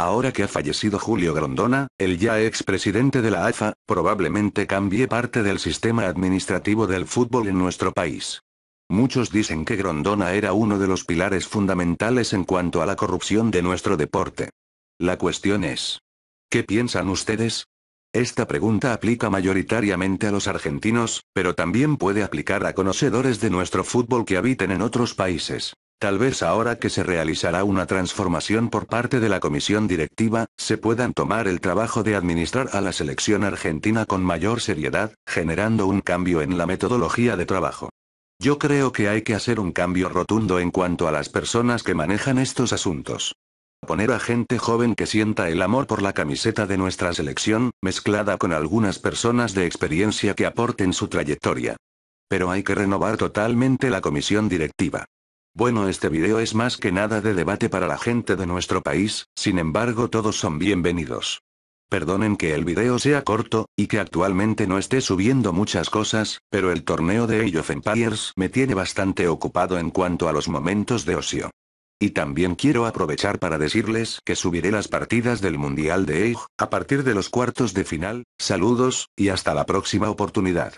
Ahora que ha fallecido Julio Grondona, el ya expresidente de la AFA, probablemente cambie parte del sistema administrativo del fútbol en nuestro país. Muchos dicen que Grondona era uno de los pilares fundamentales en cuanto a la corrupción de nuestro deporte. La cuestión es, ¿qué piensan ustedes? Esta pregunta aplica mayoritariamente a los argentinos, pero también puede aplicar a conocedores de nuestro fútbol que habiten en otros países. Tal vez ahora que se realizará una transformación por parte de la comisión directiva, se puedan tomar el trabajo de administrar a la selección argentina con mayor seriedad, generando un cambio en la metodología de trabajo. Yo creo que hay que hacer un cambio rotundo en cuanto a las personas que manejan estos asuntos. Poner a gente joven que sienta el amor por la camiseta de nuestra selección, mezclada con algunas personas de experiencia que aporten su trayectoria. Pero hay que renovar totalmente la comisión directiva. Bueno, este video es más que nada de debate para la gente de nuestro país, sin embargo todos son bienvenidos. Perdonen que el video sea corto, y que actualmente no esté subiendo muchas cosas, pero el torneo de Age of Empires me tiene bastante ocupado en cuanto a los momentos de ocio. Y también quiero aprovechar para decirles que subiré las partidas del Mundial de Age, a partir de los cuartos de final, saludos, y hasta la próxima oportunidad.